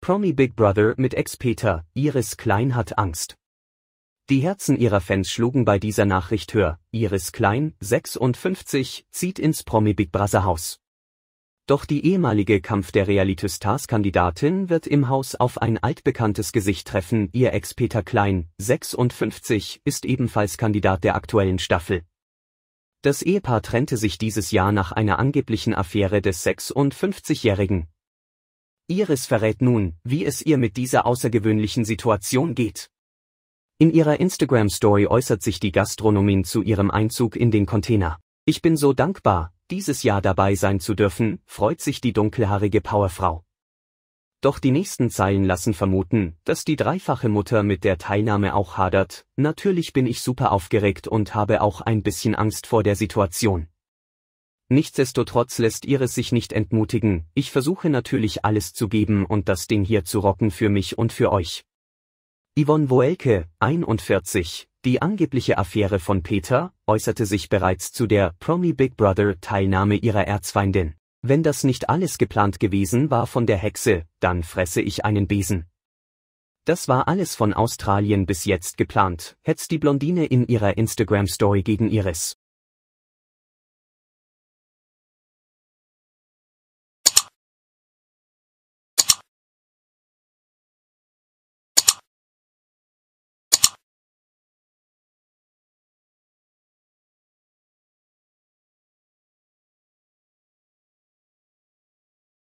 Promi Big Brother mit Ex-Peter, Iris Klein hat Angst. Die Herzen ihrer Fans schlugen bei dieser Nachricht höher. Iris Klein, 56, zieht ins Promi Big Brother Haus. Doch die ehemalige Kampf der Reality Stars Kandidatin wird im Haus auf ein altbekanntes Gesicht treffen. Ihr Ex Peter Klein, 56, ist ebenfalls Kandidat der aktuellen Staffel. Das Ehepaar trennte sich dieses Jahr nach einer angeblichen Affäre des 56-Jährigen. Iris verrät nun, wie es ihr mit dieser außergewöhnlichen Situation geht. In ihrer Instagram-Story äußert sich die Gastronomin zu ihrem Einzug in den Container. Ich bin so dankbar, dieses Jahr dabei sein zu dürfen, freut sich die dunkelhaarige Powerfrau. Doch die nächsten Zeilen lassen vermuten, dass die dreifache Mutter mit der Teilnahme auch hadert. Natürlich bin ich super aufgeregt und habe auch ein bisschen Angst vor der Situation. Nichtsdestotrotz lässt Iris sich nicht entmutigen, ich versuche natürlich alles zu geben und das Ding hier zu rocken für mich und für euch. Yvonne Woelke, 41, die angebliche Affäre von Peter, äußerte sich bereits zu der Promi Big Brother Teilnahme ihrer Erzfeindin. Wenn das nicht alles geplant gewesen war von der Hexe, dann fresse ich einen Besen. Das war alles von Australien bis jetzt geplant, hetzt die Blondine in ihrer Instagram-Story gegen Iris.